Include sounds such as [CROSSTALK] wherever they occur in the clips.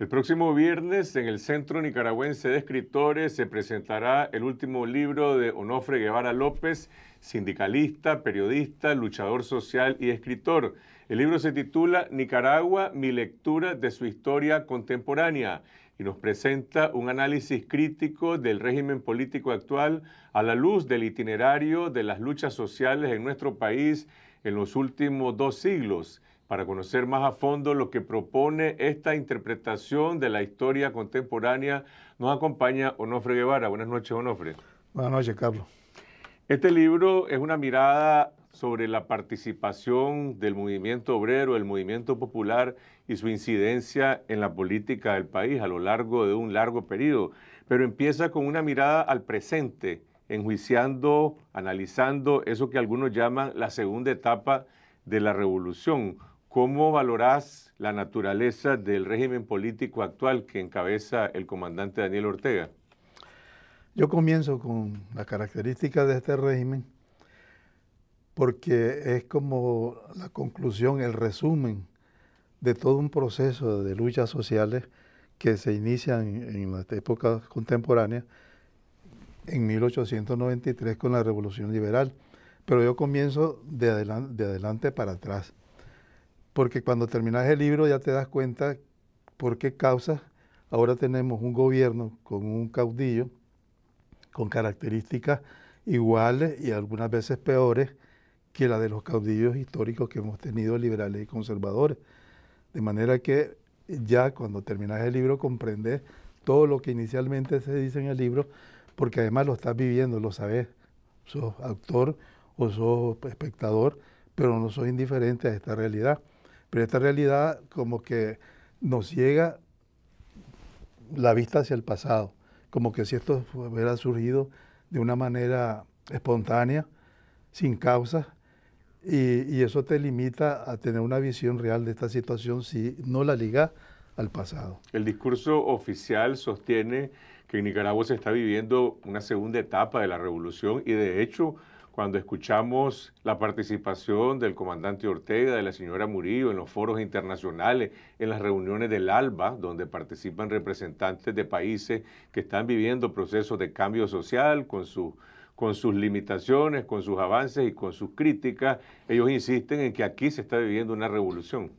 El próximo viernes en el Centro Nicaragüense de Escritores se presentará el último libro de Onofre Guevara López, sindicalista, periodista, luchador social y escritor. El libro se titula Nicaragua, mi lectura de su historia contemporánea y nos presenta un análisis crítico del régimen político actual a la luz del itinerario de las luchas sociales en nuestro país en los últimos dos siglos. Para conocer más a fondo lo que propone esta interpretación de la historia contemporánea, nos acompaña Onofre Guevara. Buenas noches, Onofre. Buenas noches, Carlos. Este libro es una mirada sobre la participación del movimiento obrero, el movimiento popular y su incidencia en la política del país a lo largo de un largo periodo, pero empieza con una mirada al presente, enjuiciando, analizando eso que algunos llaman la segunda etapa de la revolución. ¿Cómo valorás la naturaleza del régimen político actual que encabeza el comandante Daniel Ortega? Yo comienzo con las características de este régimen porque es como la conclusión, el resumen de todo un proceso de luchas sociales que se inician en las épocas contemporáneas en 1893 con la Revolución Liberal. Pero yo comienzo de adelante para atrás porque cuando terminas el libro ya te das cuenta por qué causas ahora tenemos un gobierno con un caudillo con características iguales y algunas veces peores que la de los caudillos históricos que hemos tenido liberales y conservadores. De manera que ya cuando terminas el libro comprendes todo lo que inicialmente se dice en el libro, porque además lo estás viviendo, lo sabes. Sos autor o sos espectador, pero no sos indiferente a esta realidad. Pero esta realidad como que nos llega la vista hacia el pasado, como que si esto hubiera surgido de una manera espontánea, sin causa, y, y, eso te limita a tener una visión real de esta situación si no la liga al pasado. El discurso oficial sostiene que en Nicaragua se está viviendo una segunda etapa de la revolución y de hecho cuando escuchamos la participación del comandante Ortega, de la señora Murillo en los foros internacionales, en las reuniones del ALBA, donde participan representantes de países que están viviendo procesos de cambio social con sus con sus limitaciones, con sus avances y con sus críticas, ellos insisten en que aquí se está viviendo una revolución.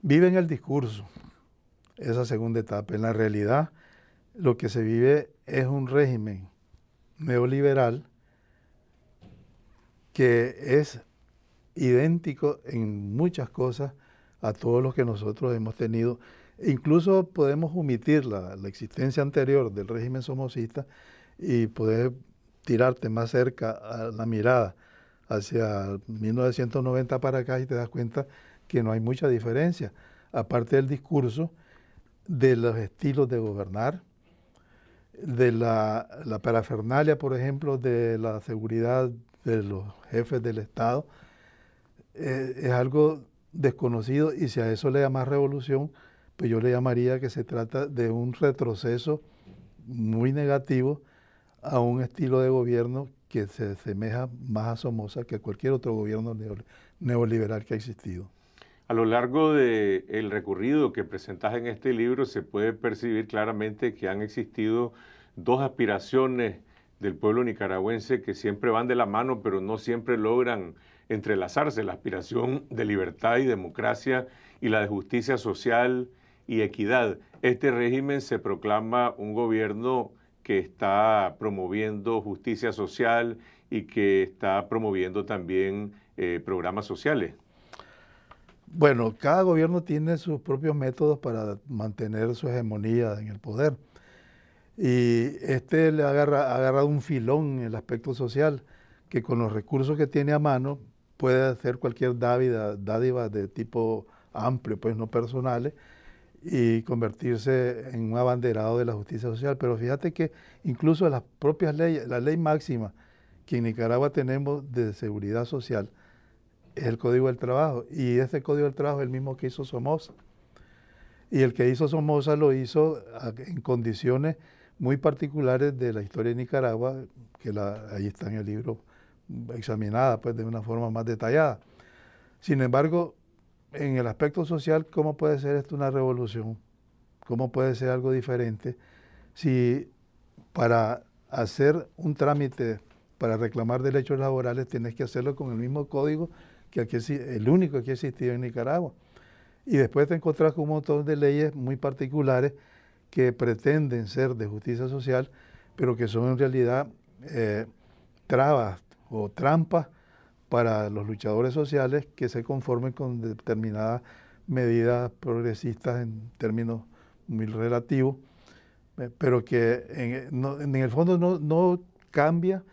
Viven el discurso, esa segunda etapa. En la realidad, lo que se vive es un régimen neoliberal que es idéntico en muchas cosas a todos los que nosotros hemos tenido. incluso podemos omitir la, existencia anterior del régimen somocista y poder tirarte más cerca a la mirada hacia 1990 para acá y te das cuenta que no hay mucha diferencia, aparte del discurso, de los estilos de gobernar, de la, la parafernalia, por ejemplo, de la seguridad de los jefes del Estado, eh, es algo desconocido y si a eso le llamas revolución, pues yo le llamaría que se trata de un retroceso muy negativo a un estilo de gobierno que se asemeja más a Somoza que a cualquier otro gobierno neoliberal que ha existido. A lo largo del el recorrido que presentas en este libro se puede percibir claramente que han existido dos aspiraciones del pueblo nicaragüense que siempre van de la mano, pero no siempre logran entrelazarse. La aspiración de libertad y democracia y la de justicia social y equidad. Este régimen se proclama un gobierno que está promoviendo justicia social y que está promoviendo también eh, programas sociales. Bueno, cada gobierno tiene sus propios métodos para mantener su hegemonía en el poder. Y este le agarra, ha agarrado un filón en el aspecto social, que con los recursos que tiene a mano puede hacer cualquier dádiva, dádiva de tipo amplio, pues no personales, y convertirse en un abanderado de la justicia social. Pero fíjate que incluso las propias leyes, la ley máxima que en Nicaragua tenemos de seguridad social es el Código del Trabajo. Y ese Código del Trabajo es el mismo que hizo Somoza. Y el que hizo Somoza lo hizo en condiciones muy particulares de la historia de Nicaragua, que la, ahí está en el libro mm, examinada pues, de una forma más detallada. Sin embargo, en el aspecto social, ¿cómo puede ser esto una revolución? ¿Cómo puede ser algo diferente si para hacer un trámite para reclamar derechos laborales tienes que hacerlo con el mismo código que el único que ha existido en Nicaragua? Y después te encontrás con un montón de leyes muy particulares que pretenden ser de justicia social, pero que son en realidad eh, trabas o trampas para los luchadores sociales que se conformen con determinadas medidas progresistas en términos muy relativos, eh, pero que en, eh, el fondo no, cambia,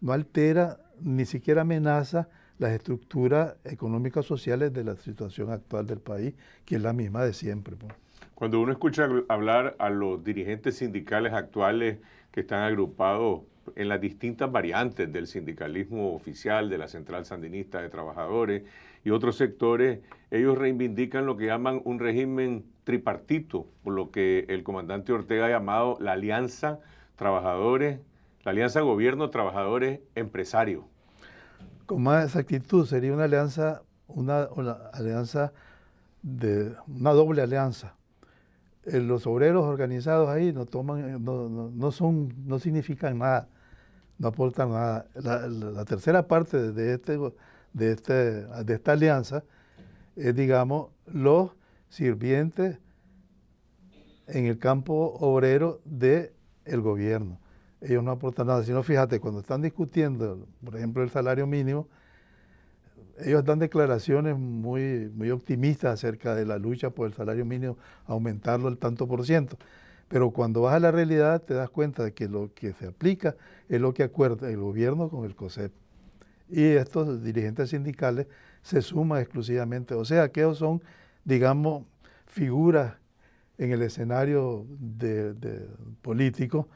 no altera, ni siquiera amenaza las estructuras económicas sociales de la situación actual del país, que es la misma de siempre. Pues. Cuando uno escucha hablar a los dirigentes sindicales actuales que están agrupados en las distintas variantes del sindicalismo oficial, de la Central Sandinista de Trabajadores y otros sectores, ellos reivindican lo que llaman un régimen tripartito, por lo que el comandante Ortega ha llamado la alianza trabajadores, la alianza gobierno, trabajadores, empresarios. Con más exactitud, sería una alianza, una, alianza de una doble alianza eh, los obreros organizados ahí no toman, eh, no, son, no significan nada, no aportan nada. La, tercera parte de, este este, de, esta alianza es, digamos, los sirvientes en el campo obrero del el gobierno. Ellos no aportan nada, sino fíjate, cuando están discutiendo, por ejemplo, el salario mínimo, ellos dan declaraciones muy, muy optimistas acerca de la lucha por el salario mínimo, aumentarlo al tanto por ciento. Pero cuando vas a la realidad te das cuenta de que lo que se aplica es lo que acuerda el gobierno con el COSEP. Y estos dirigentes sindicales se suman exclusivamente. O sea, que ellos son, digamos, figuras en el escenario político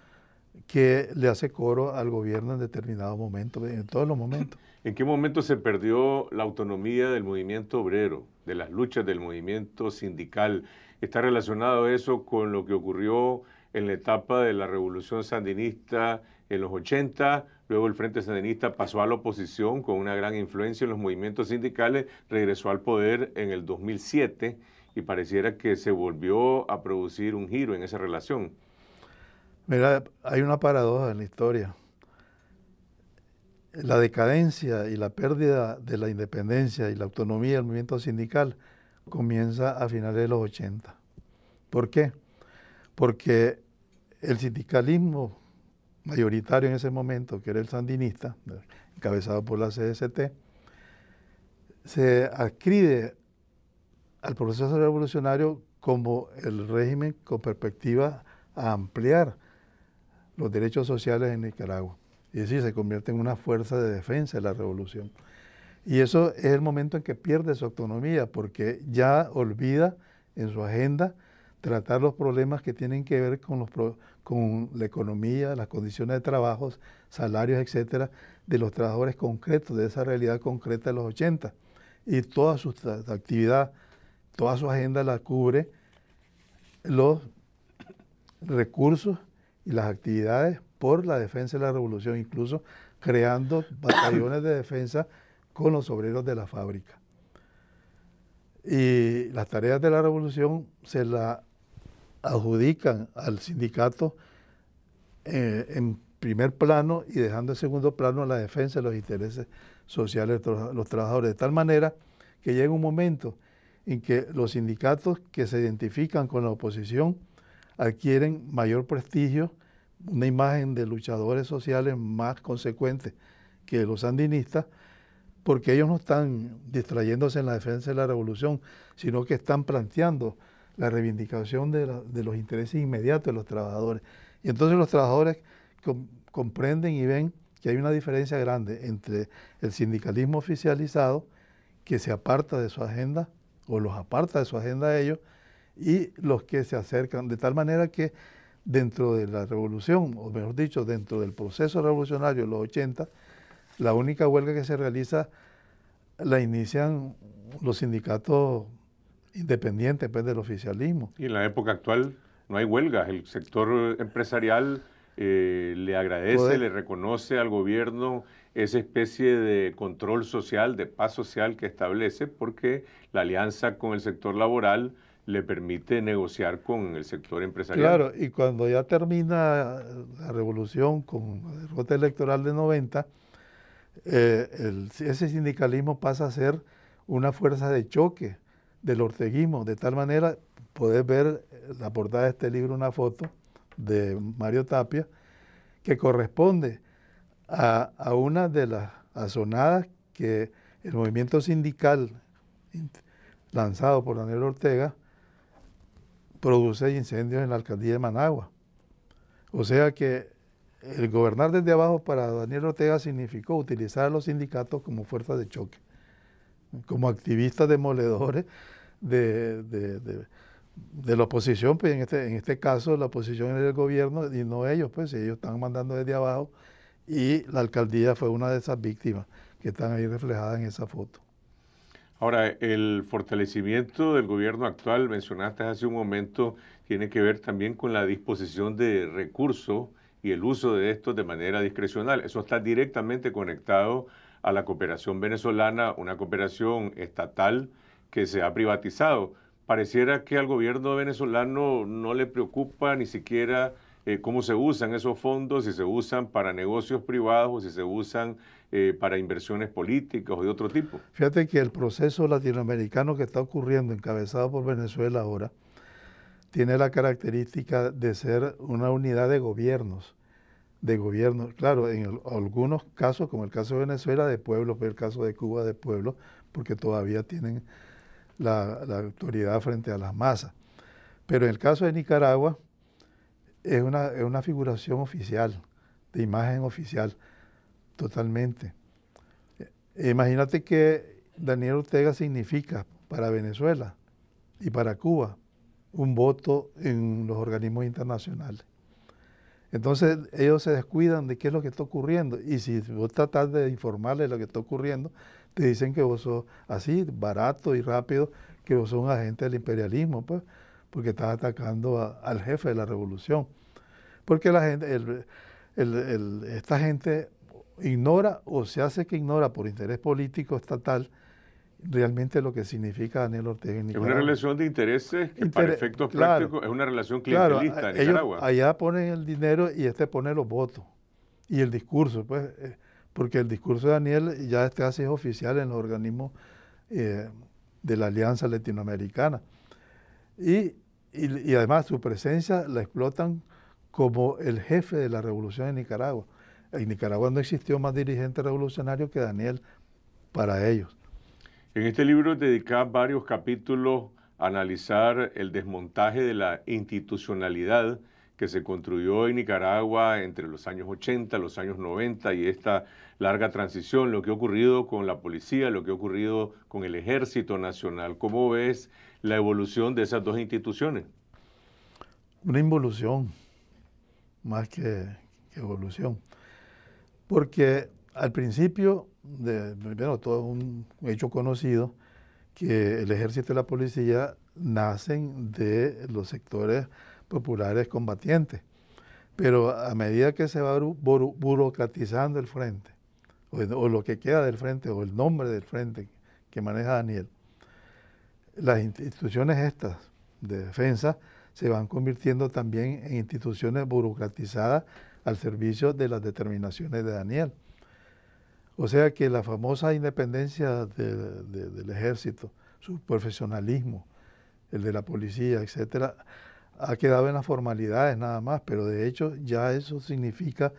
que le hace coro al gobierno en determinado momento, en todos los momentos. ¿En qué momento se perdió la autonomía del movimiento obrero, de las luchas del movimiento sindical? ¿Está relacionado eso con lo que ocurrió en la etapa de la revolución sandinista en los 80? Luego el Frente Sandinista pasó a la oposición con una gran influencia en los movimientos sindicales, regresó al poder en el 2007 y pareciera que se volvió a producir un giro en esa relación. Mira, hay una paradoja en la historia la decadencia y la pérdida de la independencia y la autonomía del movimiento sindical comienza a finales de los 80. ¿Por qué? Porque el sindicalismo mayoritario en ese momento, que era el sandinista, encabezado por la CST, se adscribe al proceso revolucionario como el régimen con perspectiva a ampliar los derechos sociales en Nicaragua y decir, se convierte en una fuerza de defensa de la revolución. Y eso es el momento en que pierde su autonomía, porque ya olvida en su agenda tratar los problemas que tienen que ver con, los, con la economía, las condiciones de trabajo, salarios, etcétera, de los trabajadores concretos, de esa realidad concreta de los 80. Y toda su actividad, toda su agenda la cubre los recursos y las actividades por la defensa de la revolución, incluso creando [COUGHS] batallones de defensa con los obreros de la fábrica. Y las tareas de la revolución se las adjudican al sindicato eh, en primer plano y dejando en segundo plano la defensa de los intereses sociales de los trabajadores, de tal manera que llega un momento en que los sindicatos que se identifican con la oposición adquieren mayor prestigio una imagen de luchadores sociales más consecuente que los sandinistas, porque ellos no están distrayéndose en la defensa de la revolución, sino que están planteando la reivindicación de, los intereses inmediatos de los trabajadores. Y entonces los trabajadores comprenden y ven que hay una diferencia grande entre el sindicalismo oficializado, que se aparta de su agenda, o los aparta de su agenda a ellos, y los que se acercan, de tal manera que dentro de la revolución, o mejor dicho, dentro del proceso revolucionario de los 80, la única huelga que se realiza la inician los sindicatos independientes pues, del oficialismo. Y en la época actual no hay huelgas, el sector empresarial eh, le agradece, le reconoce al gobierno esa especie de control social, de paz social que establece, porque la alianza con el sector laboral le permite negociar con el sector empresarial. Claro, y cuando ya termina eh, la revolución con la derrota electoral de 90, eh, ese sindicalismo pasa a ser una fuerza de choque del orteguismo, de tal manera, podés ver eh, la portada de este libro, una foto de Mario Tapia, que corresponde a, a una de las asonadas que el movimiento sindical lanzado por Daniel Ortega produce incendios en la alcaldía de Managua. O sea que el gobernar desde abajo para Daniel Ortega significó utilizar a los sindicatos como fuerza de choque, como activistas demoledores de, de, la oposición, pues en este, en este caso la oposición es el gobierno y no ellos, pues ellos están mandando desde abajo y la alcaldía fue una de esas víctimas que están ahí reflejadas en esa foto. Ahora, el fortalecimiento del gobierno actual, mencionaste hace un momento, tiene que ver también con la disposición de recursos y el uso de estos de manera discrecional. Eso está directamente conectado a la cooperación venezolana, una cooperación estatal que se ha privatizado. Pareciera que al gobierno venezolano no le preocupa ni siquiera eh, cómo se usan esos fondos, si se usan para negocios privados o si se usan eh, para inversiones políticas o de otro tipo. Fíjate que el proceso latinoamericano que está ocurriendo, encabezado por Venezuela ahora, tiene la característica de ser una unidad de gobiernos, de gobiernos, claro, en algunos casos, como el caso de Venezuela, de pueblos, pero el caso de Cuba, de pueblos, porque todavía tienen la, autoridad frente a las masas. Pero en el caso de Nicaragua, es una figuración oficial, de imagen oficial Totalmente. E, imagínate que Daniel Ortega significa para Venezuela y para Cuba un voto en los organismos internacionales. Entonces ellos se descuidan de qué es lo que está ocurriendo y si vos tratás de informarles lo que está ocurriendo, te dicen que vos sos así, barato y rápido, que vos sos un agente del imperialismo, pues, porque estás atacando al jefe de la revolución. Porque la gente, esta gente ignora o se hace que ignora por interés político estatal realmente lo que significa Daniel Ortega en Nicaragua. Es una relación de intereses que para efectos prácticos es una relación clientelista en Nicaragua. allá ponen el dinero y este pone los votos y el discurso, pues, eh, porque el discurso de Daniel ya este casi es oficial en los organismos eh, de la Alianza Latinoamericana. Y, y además su presencia la explotan como el jefe de la revolución en Nicaragua en Nicaragua no existió más dirigente revolucionario que Daniel para ellos. En este libro dedicas varios capítulos a analizar el desmontaje de la institucionalidad que se construyó en Nicaragua entre los años 80, los años 90 y esta larga transición, lo que ha ocurrido con la policía, lo que ha ocurrido con el Ejército Nacional. ¿Cómo ves la evolución de esas dos instituciones? Una involución, más que evolución. Porque al principio, de, bueno, todo un hecho conocido, que el ejército y la policía nacen de los sectores populares combatientes. Pero a medida que se va burocratizando el frente, o, lo que queda del frente, o el nombre del frente que maneja Daniel, las instituciones estas de defensa se van convirtiendo también en instituciones burocratizadas al servicio de las determinaciones de Daniel. O sea que la famosa independencia del ejército, su profesionalismo, el de la policía, etcétera, ha quedado en las formalidades nada más, pero de hecho ya eso significa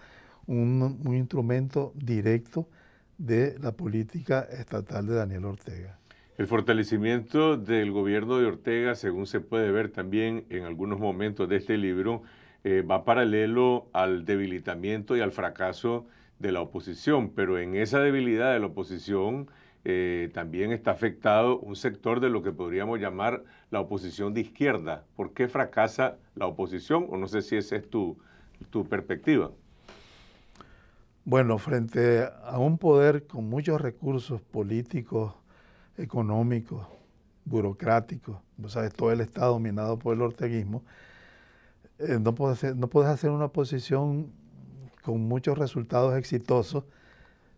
un, instrumento directo de la política estatal de Daniel Ortega. El fortalecimiento del gobierno de Ortega, según se puede ver también en algunos momentos de este libro, eh, va paralelo al debilitamiento y al fracaso de la oposición, pero en esa debilidad de la oposición eh, también está afectado un sector de lo que podríamos llamar la oposición de izquierda. ¿Por qué fracasa la oposición? O no sé si esa es tu, perspectiva. Bueno, frente a un poder con muchos recursos políticos, económicos, burocráticos, sabes, todo el Estado dominado por el orteguismo, eh, no, puedes hacer, una oposición con muchos resultados exitosos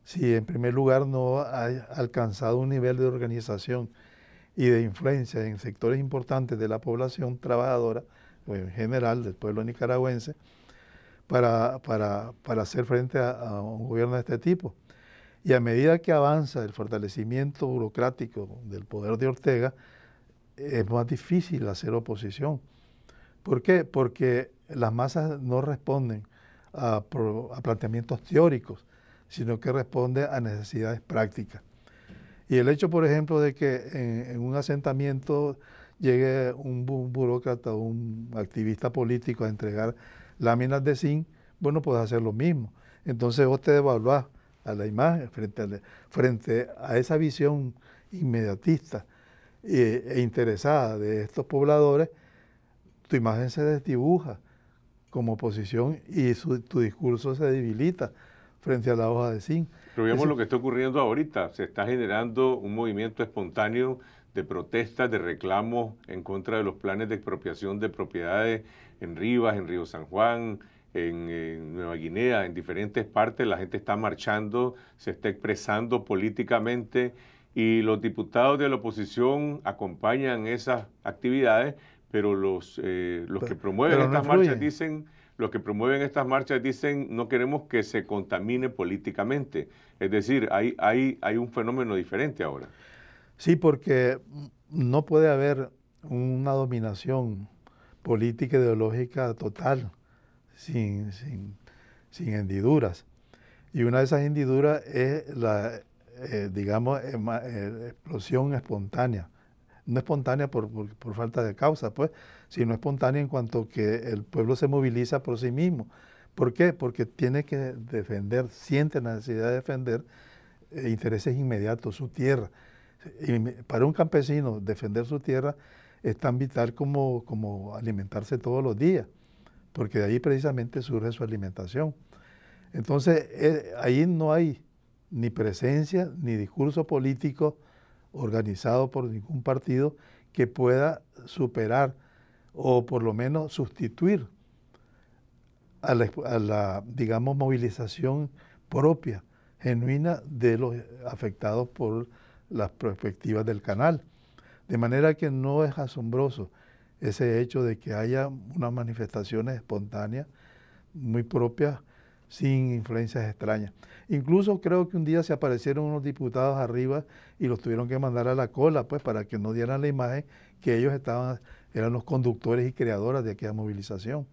si en primer lugar no has alcanzado un nivel de organización y de influencia en sectores importantes de la población trabajadora, o en general del pueblo nicaragüense, para, para, hacer frente a, un gobierno de este tipo. Y a medida que avanza el fortalecimiento burocrático del poder de Ortega, es más difícil hacer oposición. ¿Por qué? Porque las masas no responden a, planteamientos teóricos, sino que responden a necesidades prácticas. Y el hecho, por ejemplo, de que en, un asentamiento llegue un, burócrata o un activista político a entregar láminas de zinc, bueno, puedes hacer lo mismo. Entonces vos te devaluás a la imagen frente a, esa visión inmediatista eh, e interesada de estos pobladores tu imagen se desdibuja como oposición y tu discurso se debilita frente a la hoja de zinc. Pero veamos lo que está ocurriendo ahorita. Se está generando un movimiento espontáneo de protestas, de reclamos en contra de los planes de expropiación de propiedades en Rivas, en Río San Juan, en, Nueva Guinea, en diferentes partes. La gente está marchando, se está expresando políticamente y los diputados de la oposición acompañan esas actividades, pero los, eh, que promueven estas marchas dicen, los que promueven estas marchas dicen, no queremos que se contamine políticamente. Es decir, hay, hay, hay un fenómeno diferente ahora. Sí, porque no puede haber una dominación política ideológica total, sin, hendiduras. Y una de esas hendiduras es la, eh, digamos, eh, explosión espontánea no espontánea por, falta de causa, pues, sino espontánea en cuanto que el pueblo se moviliza por sí mismo. ¿Por qué? Porque tiene que defender, siente la necesidad de defender eh, intereses inmediatos, su tierra. Y para un campesino defender su tierra es tan vital como, como alimentarse todos los días, porque de ahí precisamente surge su alimentación. Entonces, eh, ahí no hay ni presencia, ni discurso político, organizado por ningún partido que pueda superar o por lo menos sustituir a la, digamos, movilización propia, genuina de los afectados por las perspectivas del canal. De manera que no es asombroso ese hecho de que haya unas manifestaciones espontáneas muy propias sin influencias extrañas. Incluso creo que un día se aparecieron unos diputados arriba y los tuvieron que mandar a la cola, pues, para que no dieran la imagen que ellos estaban, eran los conductores y creadoras de aquella movilización.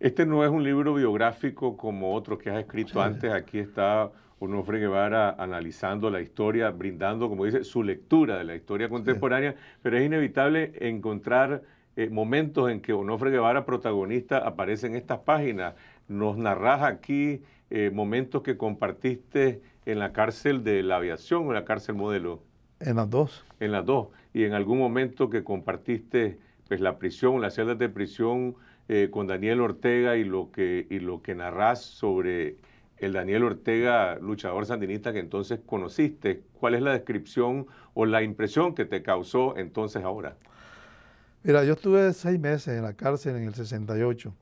Este no es un libro biográfico como otros que has escrito antes. Aquí está Onofre Guevara analizando la historia, brindando, como dice, su lectura de la historia contemporánea, pero es inevitable encontrar eh, momentos en que Onofre Guevara, protagonista, aparece en estas páginas nos narras aquí eh, momentos que compartiste en la cárcel de la aviación o en la cárcel modelo. En las dos. En las dos. Y en algún momento que compartiste pues, la prisión, las celdas de prisión eh, con Daniel Ortega y lo que, y lo que narras sobre el Daniel Ortega, luchador sandinista que entonces conociste. ¿Cuál es la descripción o la impresión que te causó entonces ahora? Mira, yo estuve seis meses en la cárcel en el 68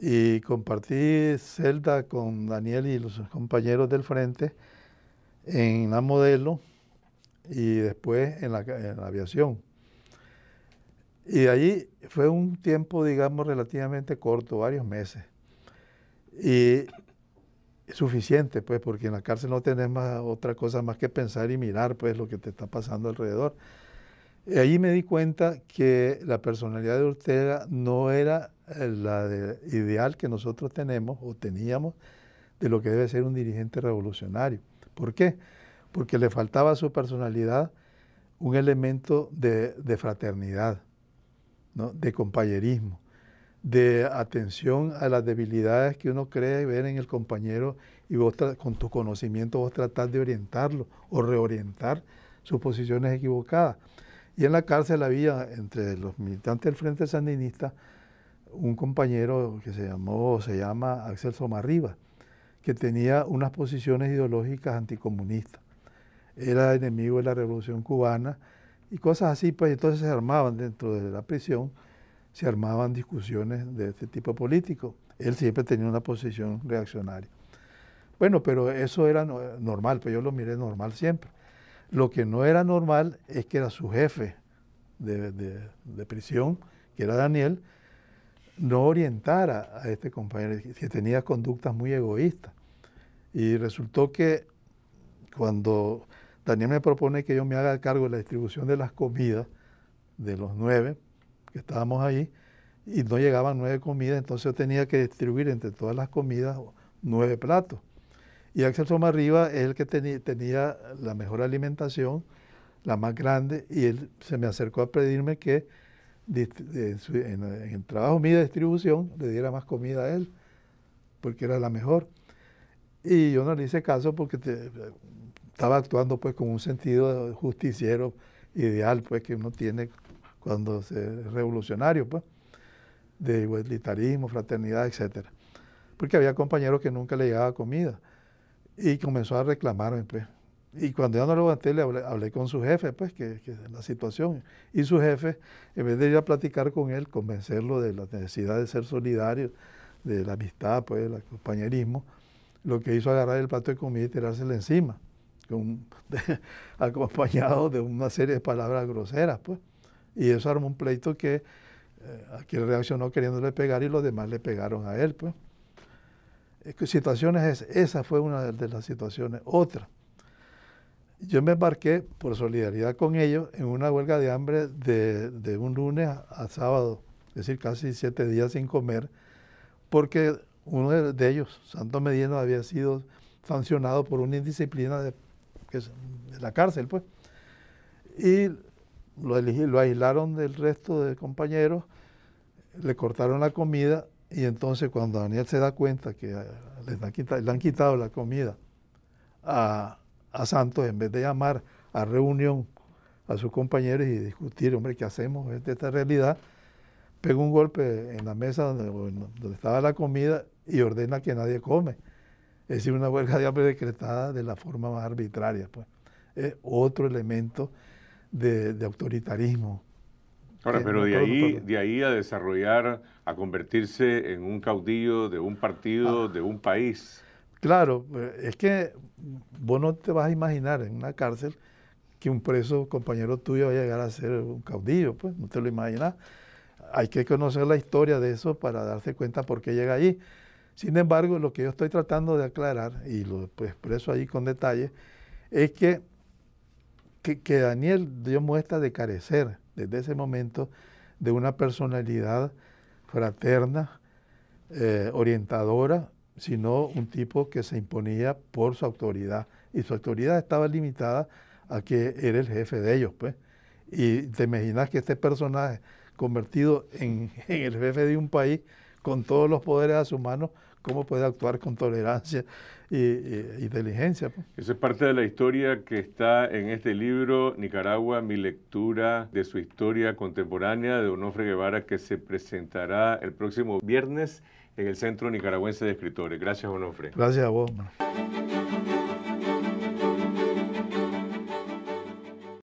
y compartí celda con Daniel y los compañeros del frente en la modelo y después en la, aviación. Y de allí fue un tiempo, digamos, relativamente corto, varios meses. Y suficiente, pues, porque en la cárcel no tenés más, otra cosa más que pensar y mirar, pues, lo que te está pasando alrededor ahí me di cuenta que la personalidad de Ortega no era eh, la ideal que nosotros tenemos o teníamos de lo que debe ser un dirigente revolucionario. ¿Por qué? Porque le faltaba a su personalidad un elemento de, fraternidad, de compañerismo, de atención a las debilidades que uno cree ver en el compañero y vos con tu conocimiento vos tratás de orientarlo o reorientar sus posiciones equivocadas. Y en la cárcel había, entre los militantes del Frente Sandinista, un compañero que se llamó, se llama Axel Somarriba, que tenía unas posiciones ideológicas anticomunistas. Era enemigo de la Revolución Cubana y cosas así, pues entonces se armaban dentro de la prisión, se armaban discusiones de este tipo político. Él siempre tenía una posición reaccionaria. Bueno, pero eso era normal, pues yo lo miré normal siempre. Lo que no era normal es que era su jefe de, prisión, que era Daniel, no orientara a este compañero, que tenía conductas muy egoístas. Y resultó que cuando Daniel me propone que yo me haga cargo de la distribución de las comidas de los nueve que estábamos ahí, y no llegaban nueve comidas, entonces yo tenía que distribuir entre todas las comidas nueve platos. Y Axel Somarriba es el que tenía la mejor alimentación, la más grande, y él se me acercó a pedirme que en, su, el trabajo mío de distribución le diera más comida a él, porque era la mejor. Y yo no le hice caso porque estaba actuando pues con un sentido justiciero ideal pues que uno tiene cuando es revolucionario pues, de igualitarismo, fraternidad, etcétera. Porque había compañeros que nunca le llegaba comida. Y comenzó a reclamar, pues. Y cuando yo no lo aguanté, le hablé, con su jefe, pues, que, que la situación. Y su jefe, en vez de ir a platicar con él, convencerlo de la necesidad de ser solidario, de la amistad, pues, del compañerismo, lo que hizo agarrar el plato de comida y tirársela encima, [LAUGHS] acompañado de una serie de palabras groseras, pues. Y eso armó un pleito que eh, reaccionó queriéndole pegar y los demás le pegaron a él, pues situaciones, esa fue una de las situaciones. Otra, yo me embarqué por solidaridad con ellos en una huelga de hambre de, un lunes a sábado, es decir, casi siete días sin comer, porque uno de, ellos, Santo Medina, había sido sancionado por una indisciplina de, la cárcel, pues. Y lo aislaron del resto de compañeros, le cortaron la comida y entonces cuando Daniel se da cuenta que ah, le han quitado, la comida a, a, Santos, en vez de llamar a reunión a sus compañeros y discutir, hombre, ¿qué hacemos de esta realidad? Pega un golpe en la mesa donde, estaba la comida y ordena que nadie come. Es decir, una huelga de hambre decretada de la forma más arbitraria. Pues. Es otro elemento de, de autoritarismo Ahora, pero de ahí, de ahí a desarrollar, a convertirse en un caudillo de un partido, ah. de un país. Claro, eh, es que vos no te vas a imaginar en una cárcel que un preso compañero tuyo va a llegar a ser un caudillo, pues no te lo imaginas. Hay que conocer la historia de eso para darse cuenta por qué llega allí. Sin embargo, lo que yo estoy tratando de aclarar, y lo pues, expreso ahí con detalle, es que que, Daniel dio muestra de carecer desde ese momento de una personalidad fraterna, eh, orientadora, sino un tipo que se imponía por su autoridad. Y su autoridad estaba limitada a que era el jefe de ellos, pues. Y te imaginas que este personaje, convertido en, [LAUGHS] el jefe de un país, con todos los poderes a su mano, cómo puede actuar con tolerancia y, inteligencia. Pues. Esa es parte de la historia que está en este libro, Nicaragua, mi lectura de su historia contemporánea de Onofre Guevara, que se presentará el próximo viernes en el Centro Nicaragüense de Escritores. Gracias, Onofre. Gracias a vos.